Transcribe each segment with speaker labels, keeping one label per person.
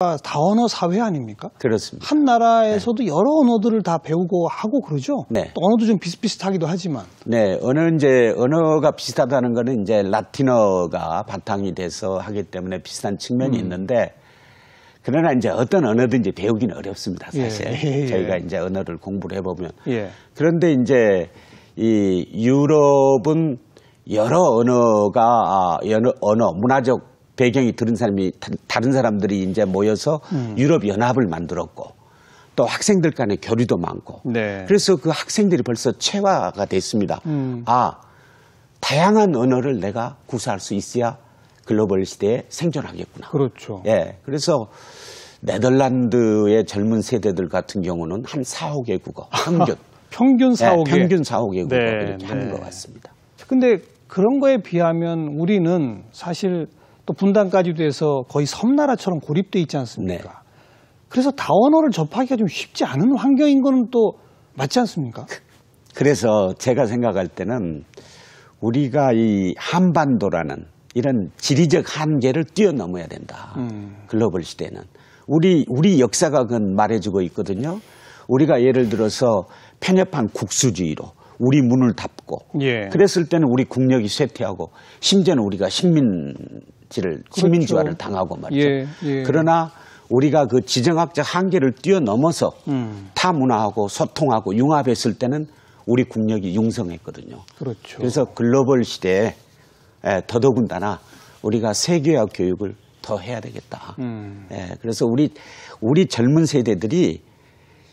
Speaker 1: 아, 다언어 사회 아닙니까? 그렇습니다. 한 나라에서도 네. 여러 언어들을 다 배우고 하고
Speaker 2: 그러죠. 네.
Speaker 1: 또 언어도 좀 비슷비슷하기도 하지만.
Speaker 2: 네, 언어는 이제 언어가 비슷하다는 거는 이제 라틴어가 바탕이 돼서 하기 때문에 비슷한 측면이 음. 있는데 그러나 이제 어떤 언어든지 배우기는 어렵습니다. 예, 사실 예, 예, 저희가 이제 언어를 공부를 해보면. 예. 그런데 이제 이 유럽은 여러 언어가 아, 여러 언어 문화적 배경이 들은 사람이 다른 사람들이 이제 모여서 음. 유럽 연합을 만들었고 또 학생들 간의 교류도 많고 네. 그래서 그 학생들이 벌써 체화가 됐습니다. 음. 아 다양한 언어를 내가 구사할 수 있어야 글로벌 시대에 생존하겠구나. 그렇죠. 예. 그래서 네덜란드의 젊은 세대들 같은 경우는 한 4, 5개 국어 평균. 평균 4, 5개. 예, 평균 4, 5개 국어 네, 이렇게 네. 하는 것 같습니다. 근데 그런 거에
Speaker 1: 비하면 우리는 사실 또 분단까지 돼서 거의 섬나라처럼 고립돼 있지
Speaker 2: 않습니까? 네. 그래서 다원어를 접하기가 좀 쉽지 않은 환경인 거는 또 맞지 않습니까? 그래서 제가 생각할 때는 우리가 이 한반도라는 이런 지리적 한계를 뛰어넘어야 된다. 음. 글로벌 시대는 우리 우리 역사가 그건 말해주고 있거든요. 우리가 예를 들어서 편협한 국수주의로 우리 문을 닫고 예. 그랬을 때는 우리 국력이 쇠퇴하고 심지어는 우리가 식민 지를 그렇죠. 식민주화를 당하고 말이죠. 예,
Speaker 1: 예. 그러나
Speaker 2: 우리가 그 지정학적 한계를 뛰어넘어서 음. 타문화하고 소통하고 융합했을 때는 우리 국력이 융성했거든요.
Speaker 1: 그렇죠. 그래서
Speaker 2: 글로벌 시대에 더더군다나 우리가 세계화 교육을 더 해야 되겠다. 음. 예, 그래서 우리 우리 젊은 세대들이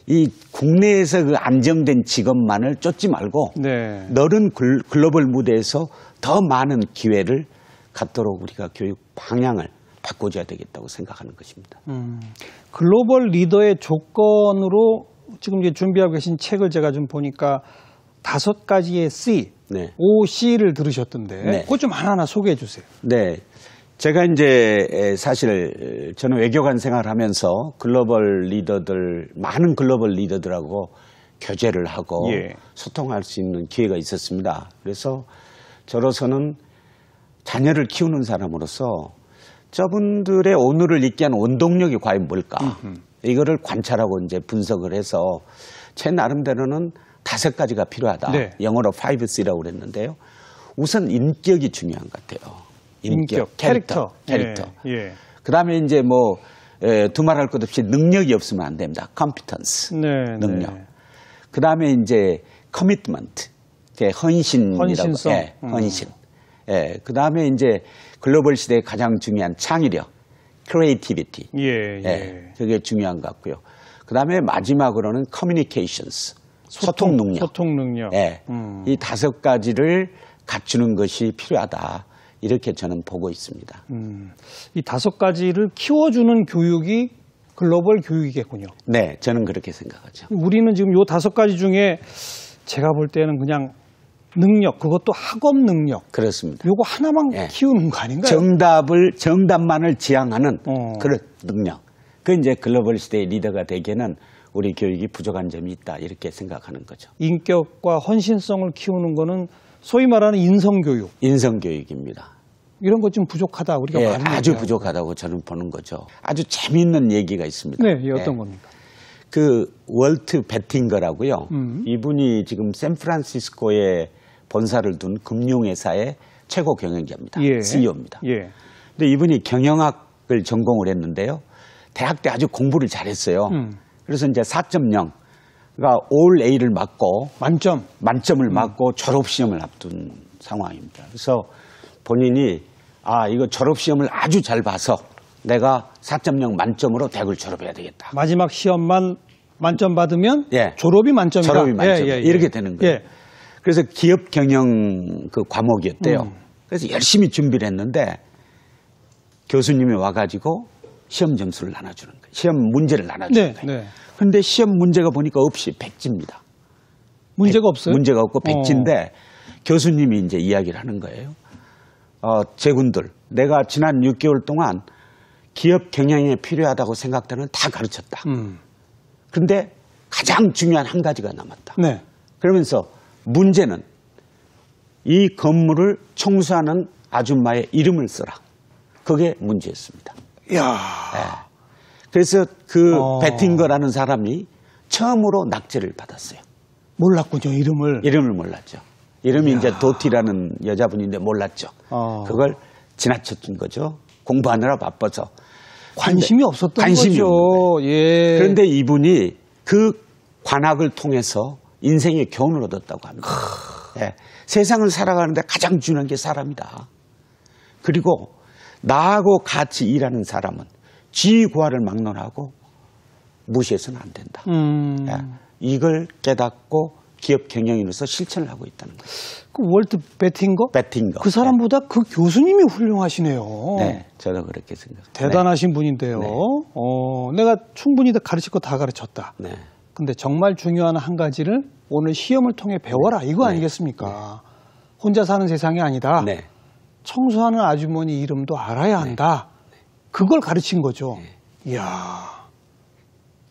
Speaker 2: 이 국내에서 그 안정된 직업만을 쫓지 말고 네. 넓은 글로벌 무대에서 더 많은 기회를 갖도록 우리가 교육 방향을 바꿔줘야 되겠다고 생각하는 것입니다.
Speaker 1: 음, 글로벌 리더의 조건으로 지금 이제 준비하고 계신 책을 제가 좀 보니까 다섯 가지의 C, 네. OC를 들으셨던데 네. 그것 좀 하나하나 소개해 주세요.
Speaker 2: 네. 제가 이제 사실 저는 외교관 생활하면서 을 글로벌 리더들 많은 글로벌 리더들하고 교제를 하고 예. 소통할 수 있는 기회가 있었습니다. 그래서 저로서는 자녀를 키우는 사람으로서 저분들의 오늘을 있게 한 원동력이 과연 뭘까? 음흠. 이거를 관찰하고 이제 분석을 해서 제 나름대로는 다섯 가지가 필요하다. 네. 영어로 5C라고 그랬는데요. 우선 인격이 중요한 것 같아요. 인격, 인격 캐릭터, 캐릭터. 캐릭터. 예, 예. 그다음에 이제 뭐 두말할 것 없이 능력이 없으면 안 됩니다. 컴피턴스, 네,
Speaker 1: 네, 능력. 네.
Speaker 2: 그다음에 이제 커밋먼트, 헌신이라고. 헌신성. 예, 헌신. 음. 예, 그 다음에 이제 글로벌 시대에 가장 중요한 창의력, 크리에이티비티.
Speaker 1: 예, 예. 예,
Speaker 2: 그게 중요한 것 같고요. 그 다음에 마지막으로는 커뮤니케이션스, 소통, 소통 능력. 소통 능력. 예, 음. 이 다섯 가지를 갖추는 것이 필요하다. 이렇게 저는 보고 있습니다. 음,
Speaker 1: 이 다섯 가지를 키워주는 교육이
Speaker 2: 글로벌 교육이겠군요. 네, 저는 그렇게 생각하죠.
Speaker 1: 우리는 지금 이 다섯 가지 중에
Speaker 2: 제가 볼 때는 그냥 능력 그것도 학업 능력 그렇습니다. 요거 하나만 예. 키우는 거 아닌가요? 정답을 정답만을 지향하는 어. 그런 능력. 그 이제 글로벌 시대의 리더가 되기에는 우리 교육이 부족한 점이 있다 이렇게 생각하는 거죠.
Speaker 1: 인격과 헌신성을 키우는 거는 소위 말하는 인성 교육. 인성 교육입니다. 이런 것 좀 부족하다 우리가 예, 아주
Speaker 2: 부족하다고 저는 보는 거죠. 아주 재미있는 얘기가 있습니다. 네, 예, 어떤 예. 겁니까? 그 월트 베팅거라고요. 음. 이분이 지금 샌프란시스코에 본사를 둔 금융회사의 최고 경영자입니다. 예. CEO입니다. 예. 근데 이분이 경영학을 전공을 했는데요. 대학 때 아주 공부를 잘했어요. 음. 그래서 이제 4.0 그러니까 올 A를 맞고 만점 만점을 맞고 음. 졸업 시험을 앞둔 상황입니다. 그래서 본인이 아 이거 졸업 시험을 아주 잘 봐서 내가 4.0 만점으로 대학을 졸업해야 되겠다.
Speaker 1: 마지막 시험만 만점 받으면
Speaker 2: 예. 졸업이 만점이다. 졸업이 만점. 예, 예, 예, 이렇게 되는 거예요. 예. 그래서 기업 경영 그 과목이었대요. 음. 그래서 열심히 준비를 했는데 교수님이 와가지고 시험 점수를 나눠주는 거예요. 시험 문제를 나눠주는 네, 거예요. 네. 근데 시험 문제가 보니까 없이 백지입니다. 문제가 백, 없어요? 문제가 없고 어. 백지인데 어. 교수님이 이제 이야기를 하는 거예요. 어, 제군들, 내가 지난 6개월 동안 기업 경영에 필요하다고 생각되는 다 가르쳤다. 음. 근데 가장 중요한 한 가지가 남았다. 네. 그러면서 문제는 이 건물을 청소하는 아줌마의 이름을 쓰라. 그게 문제였습니다. 야. 네. 그래서 그 어. 베팅거라는 사람이 처음으로 낙제를 받았어요. 몰랐군요, 이름을. 이름을 몰랐죠. 이름이 야. 이제 도티라는 여자분인데 몰랐죠. 어. 그걸 지나쳤던 거죠. 공부하느라 바빠서. 관심이 없었던 관심이 거죠. 예. 그런데 이분이 그관악을 통해서 인생의 교훈을 얻었다고 합니다. 네. 세상을 살아가는데 가장 중요한 게 사람이다. 그리고 나하고 같이 일하는 사람은 지구화를 막론하고 무시해서는 안 된다. 음. 네. 이걸 깨닫고 기업 경영인으로서 실천을 하고 있다는 거예요. 그 월드 배팅거? 배팅거. 그 사람보다 네. 그
Speaker 1: 교수님이 훌륭하시네요. 네,
Speaker 2: 저도 그렇게 생각합니다.
Speaker 1: 대단하신 분인데요. 네. 어, 내가 충분히 다가르치고다 가르쳤다. 네. 근데 정말 중요한 한 가지를 오늘 시험을 통해 배워라 이거 네. 아니겠습니까? 네. 혼자 사는 세상이 아니다. 네. 청소하는 아주머니 이름도 알아야 한다. 그걸 가르친 거죠.
Speaker 2: 이야.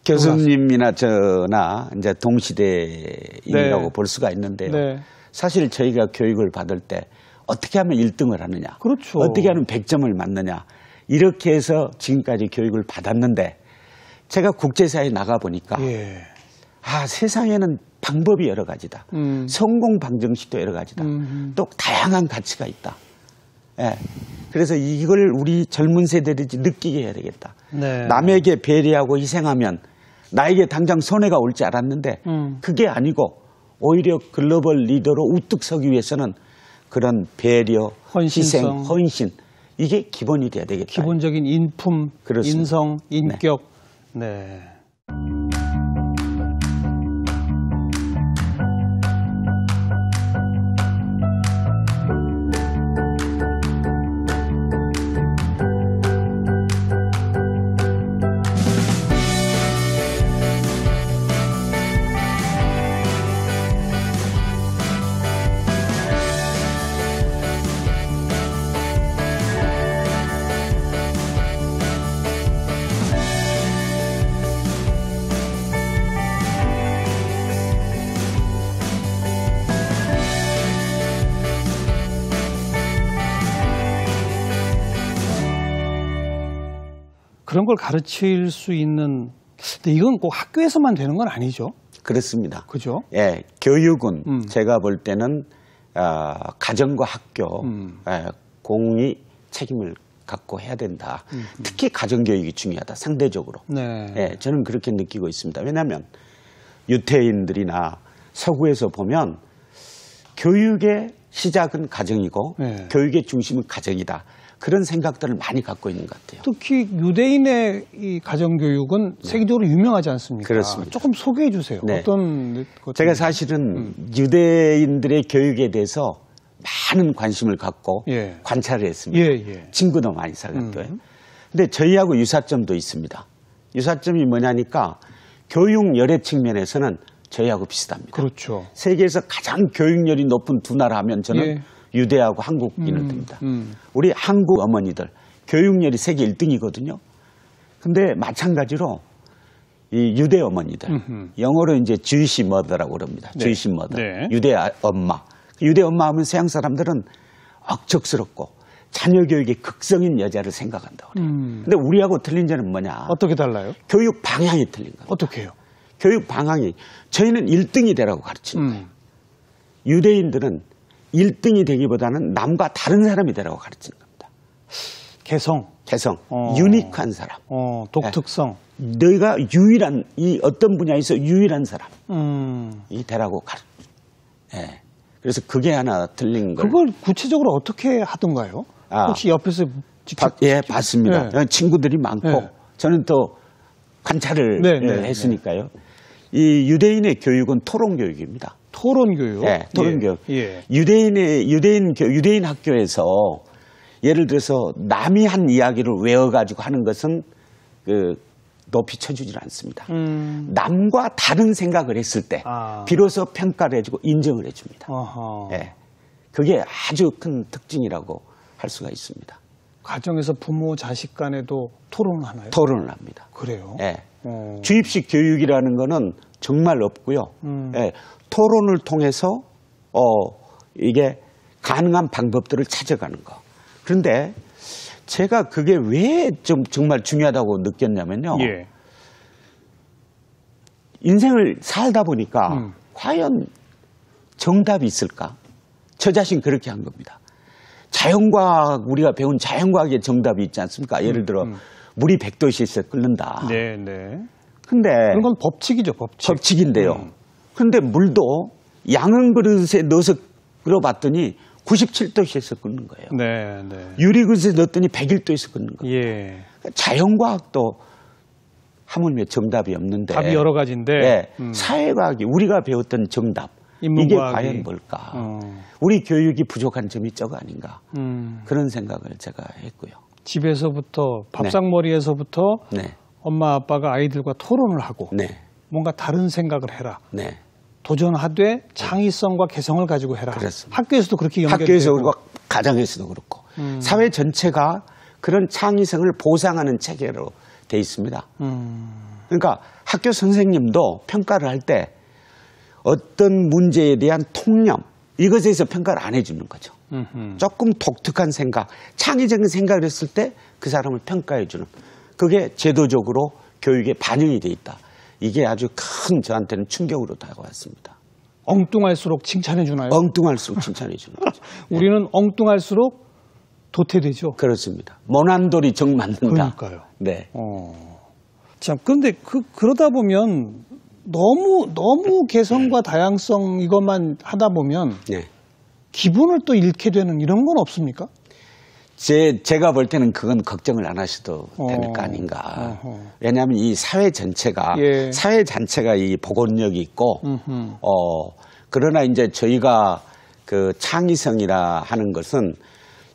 Speaker 2: 교수님이나 저나 이제 동시대인이라고 네. 볼 수가 있는데요. 네. 사실 저희가 교육을 받을 때 어떻게 하면 1등을 하느냐. 그렇죠. 어떻게 하면 100점을 맞느냐. 이렇게 해서 지금까지 교육을 받았는데 제가 국제사회에 나가보니까 예. 아 세상에는 방법이 여러 가지다. 음. 성공 방정식도 여러 가지다. 음. 또 다양한 가치가 있다. 예. 그래서 이걸 우리 젊은 세대들이 느끼게 해야 되겠다. 네. 남에게 배려하고 희생하면 나에게 당장 손해가 올 줄 알았는데 음. 그게 아니고 오히려 글로벌 리더로 우뚝 서기 위해서는 그런 배려, 헌신성. 희생, 헌신 이게 기본이 돼야 되겠다. 기본적인 인품, 그렇습니다. 인성, 네. 인격 네. 네.
Speaker 1: 그런 걸 가르칠 수 있는 근데 이건 꼭 학교에서만 되는 건 아니죠. 그렇습니다. 그죠?
Speaker 2: 예, 교육은 음. 제가 볼 때는 어, 가정과 학교 음. 예, 공이 책임을 갖고 해야 된다. 음. 특히 가정 교육이 중요하다. 상대적으로. 네. 예, 저는 그렇게 느끼고 있습니다. 왜냐하면 유태인들이나 서구에서 보면 교육의 시작은 가정이고 네. 교육의 중심은 가정이다. 그런 생각들을 많이 갖고 있는 것
Speaker 1: 같아요. 특히 유대인의 이
Speaker 2: 가정교육은 네. 세계적으로 유명하지 않습니까? 그렇습니다.
Speaker 1: 조금 소개해 주세요. 네. 어떤
Speaker 2: 제가 사실은 음. 유대인들의 교육에 대해서 많은 관심을 갖고 예. 관찰을 했습니다. 예, 예. 친구도 많이 사귀었고요. 음. 근데 저희하고 유사점도 있습니다. 유사점이 뭐냐니까 교육 열의 측면에서는 저희하고 비슷합니다. 그렇죠. 세계에서 가장 교육열이 높은 두 나라 하면 저는 예. 유대하고 한국인을입니다 음, 음. 우리 한국 어머니들 교육열이 세계 1등이거든요. 근데 마찬가지로 이 유대 어머니들 음흠. 영어로 이제 주이시 머더라고 그럽니다. 주이시 네. 머더 네. 유대 아, 엄마 유대 엄마 하면 서양 사람들은 억척스럽고 자녀 교육의 극성인 여자를 생각한다 그래요. 음. 근데 우리하고 틀린 점은 뭐냐? 어떻게 달라요? 교육 방향이 틀린 거예요. 어떻게 해요? 교육 방향이 저희는 1등이 되라고 가르치는 음. 거예요. 음. 유대인들은 1등이 되기보다는 남과 다른 사람이 되라고 가르치는 겁니다. 개성. 개성. 어. 유니크한 사람. 어, 독특성. 네. 너희가 유일한, 이 어떤 분야에서 유일한 사람.
Speaker 1: 음.
Speaker 2: 이 되라고 가르 예. 네. 그래서 그게 하나 틀린 걸. 그걸 구체적으로 어떻게 하던가요? 아. 혹시 옆에서 직접. 바, 예, 봤습니다. 네. 친구들이 많고, 예. 저는 또 관찰을 네, 네. 했으니까요. 네. 이 유대인의 교육은 토론 교육입니다. 토론 교육. 예, 네, 토론 교육. 예, 예. 유대인의 유대인 유대인 학교에서 예를 들어서 남이 한 이야기를 외워가지고 하는 것은 그 높이 쳐주질 않습니다. 음. 남과 다른 생각을 했을 때 아. 비로소 평가를 해주고 인정을 해줍니다. 예. 네. 그게 아주 큰 특징이라고 할 수가 있습니다.
Speaker 1: 가정에서 부모 자식 간에도 토론을 하나요? 토론을
Speaker 2: 합니다. 그래요? 예. 네. 어. 주입식 교육이라는 거는 정말 없고요. 음. 예, 토론을 통해서 어 이게 가능한 방법들을 찾아가는 거. 그런데 제가 그게 왜 좀 정말 중요하다고 느꼈냐면요. 예. 인생을 살다 보니까 음. 과연 정답이 있을까? 저 자신 그렇게 한 겁니다. 자연과학 우리가 배운 자연과학의 정답이 있지 않습니까? 예를 음, 들어 음, 음. 물이 백도씨에서 끓는다. 네, 네. 근데 그건 법칙이죠, 법칙. 법칙인데요. 음. 근데 물도 양은 그릇에 넣어서 끓여봤더니 97도씨에서 끓는 거예요.
Speaker 1: 네, 네.
Speaker 2: 유리 그릇에 넣었더니 101도에서 끓는 거예요. 예. 그러니까 자연과학도 하물며 정답이 없는데 답이 여러
Speaker 1: 가지인데 네,
Speaker 2: 음. 사회과학이 우리가 배웠던 정답
Speaker 1: 이게 과연
Speaker 2: 뭘까? 어. 우리 교육이 부족한 점이 저거 아닌가? 음. 그런 생각을 제가 했고요.
Speaker 1: 집에서부터 밥상머리에서부터 네. 엄마 아빠가 아이들과 토론을 하고 네. 뭔가 다른 생각을 해라. 네. 도전하되
Speaker 2: 창의성과 개성을 가지고 해라. 그렇습니다.
Speaker 1: 학교에서도 그렇게 연결되고 학교에서 그렇고
Speaker 2: 가정에서도 그렇고 음. 사회 전체가 그런 창의성을 보상하는 체계로 돼 있습니다. 음. 그러니까 학교 선생님도 평가를 할 때 어떤 문제에 대한 통념 이것에서 평가를 안 해주는 거죠. 음흠. 조금 독특한 생각, 창의적인 생각을 했을 때 그 사람을 평가해주는 그게 제도적으로 교육에 반영이 돼 있다. 이게 아주 큰 저한테는 충격으로 다가왔습니다. 엉뚱할수록 칭찬해 주나요? 엉뚱할수록 칭찬해 주나요 네. 우리는 엉뚱할수록 도태되죠. 그렇습니다. 모난돌이 정 맞는다. 그러니까요. 네. 어...
Speaker 1: 참근데그 그러다 보면 너무 너무 개성과 네. 다양성
Speaker 2: 이것만 하다 보면 네. 기분을 또 잃게 되는 이런 건 없습니까? 제, 제가 볼 때는 그건 걱정을 안 하셔도 되는 거 어. 아닌가. 어허. 왜냐하면 이 사회 전체가, 예. 사회 전체가 이보건력이 있고, 어, 그러나 이제 저희가 그 창의성이라 하는 것은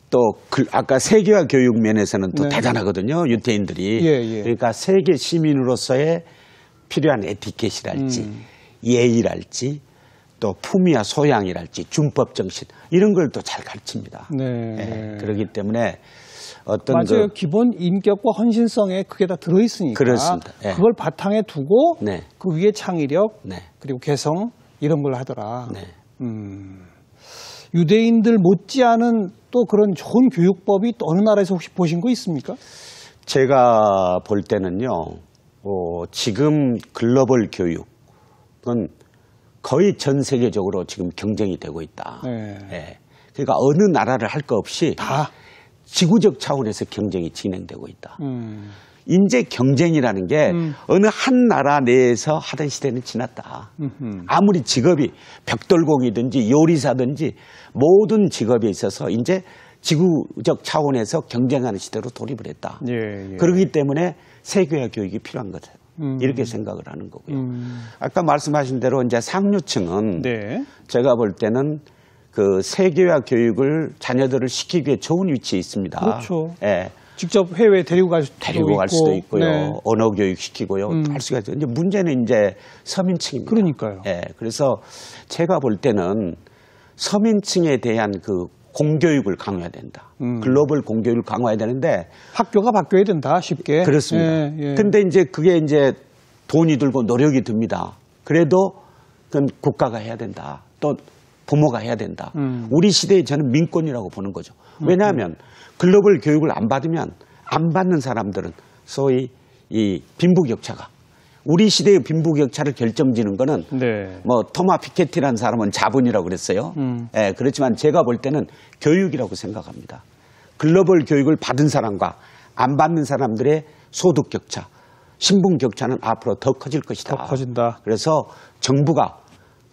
Speaker 2: 또 글, 그 아까 세계화 교육 면에서는 또 네. 대단하거든요. 유태인들이. 예, 예. 그러니까 세계 시민으로서의 필요한 에티켓이랄지 음. 예의랄지 또 품위와 소양이랄지 준법 정신 이런 걸 또 잘 가르칩니다. 네. 예, 그렇기 때문에 어떤 맞아요. 그
Speaker 1: 기본 인격과 헌신성에 그게 다 들어있으니까 그렇습니다. 예. 그걸 바탕에 두고 네. 그 위에 창의력 네. 그리고 개성 이런 걸 하더라. 네. 음, 유대인들 못지않은 또 그런 좋은 교육법이 또 어느 나라에서 혹시 보신 거 있습니까?
Speaker 2: 제가 볼 때는요. 어, 지금 글로벌 교육은 거의 전 세계적으로 지금 경쟁이 되고 있다. 네. 예. 그러니까 어느 나라를 할 거 없이 다 지구적 차원에서 경쟁이 진행되고 있다. 음. 인재 경쟁이라는 게 음. 어느 한 나라 내에서 하던 시대는 지났다. 음흠. 아무리 직업이 벽돌공이든지 요리사든지 모든 직업에 있어서 이제 지구적 차원에서 경쟁하는 시대로 돌입을 했다. 예, 예. 그러기 때문에 세계화 교육이 필요한 거다. 음. 이렇게 생각을 하는 거고요. 음. 아까 말씀하신 대로 이제 상류층은 네. 제가 볼 때는 그 세계화 교육을 자녀들을 시키기에 좋은 위치에 있습니다. 그렇죠. 예. 직접 해외 데리고 갈 수도 데리고 있고, 갈 수도 있고요. 네. 언어 교육 시키고요. 음. 할 수가 있죠. 이제 문제는 이제 서민층입니다. 그러니까요. 예. 그래서 제가 볼 때는 서민층에 대한 그 공교육을 강화해야 된다.
Speaker 1: 음. 글로벌
Speaker 2: 공교육을 강화해야 되는데 학교가 바뀌어야 된다. 쉽게. 그렇습니다. 예, 예. 근데 이제 그게 이제 돈이 들고 노력이 듭니다. 그래도 그건 국가가 해야 된다. 또 부모가 해야 된다. 음. 우리 시대에 저는 민권이라고 보는 거죠. 음. 왜냐하면 글로벌 교육을 안 받으면 안 받는 사람들은 소위 이 빈부격차가 우리 시대의 빈부격차를 결정짓는 거는 네. 뭐 토마 피케티라는 사람은 자본이라고 그랬어요. 음. 예, 그렇지만 제가 볼 때는 교육이라고 생각합니다. 글로벌 교육을 받은 사람과 안 받는 사람들의 소득 격차, 신분 격차는 앞으로 더 커질 것이다. 더 커진다. 그래서 정부가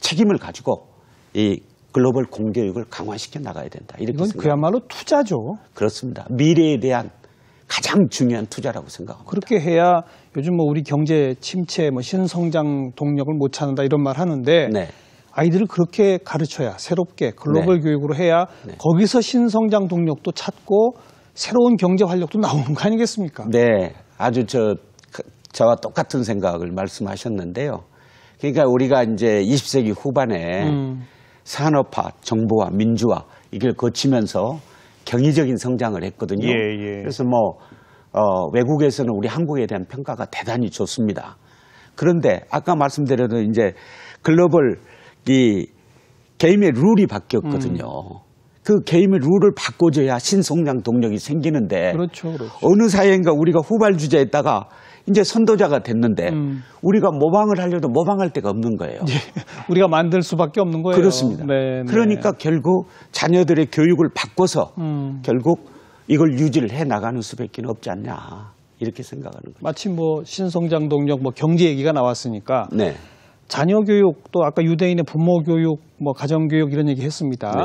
Speaker 2: 책임을 가지고 이 글로벌 공교육을 강화시켜 나가야 된다. 이렇게 이건 생각합니다. 그야말로 투자죠. 그렇습니다. 미래에 대한 가장 중요한 투자라고 생각합니다. 그렇게 해야 요즘
Speaker 1: 뭐 우리 경제 침체, 뭐 신성장 동력을 못 찾는다 이런 말 하는데 네. 아이들을 그렇게 가르쳐야 새롭게 글로벌 네. 교육으로 해야 네. 거기서 신성장 동력도
Speaker 2: 찾고 새로운 경제 활력도 나오는 거 아니겠습니까? 네, 아주 저 그, 저와 똑같은 생각을 말씀하셨는데요. 그러니까 우리가 이제 20세기 후반에 음. 산업화, 정보화, 민주화 이걸 거치면서 경이적인 성장을 했거든요. 예, 예. 그래서 뭐 어, 외국에서는 우리 한국에 대한 평가가 대단히 좋습니다. 그런데 아까 말씀드렸던 이제 글로벌 이 게임의 룰이 바뀌었거든요. 음. 그 게임의 룰을 바꿔줘야 신성장 동력이 생기는데 그렇죠, 그렇죠. 어느 사이인가 우리가 후발 주자에다가 이제 선도자가 됐는데 음. 우리가 모방을 하려도 모방할 데가 없는 거예요. 예, 우리가 만들 수밖에
Speaker 1: 없는 거예요. 그렇습니다.
Speaker 2: 네, 네. 그러니까 결국 자녀들의 교육을 바꿔서 음. 결국 이걸 유지를 해 나가는 수밖에 없지 않냐 이렇게 생각하는 거죠.
Speaker 1: 마침 뭐 신성장 동력, 뭐 경제 얘기가 나왔으니까 네. 자녀 교육 또 아까 유대인의 부모 교육, 뭐 가정 교육 이런 얘기 했습니다. 네.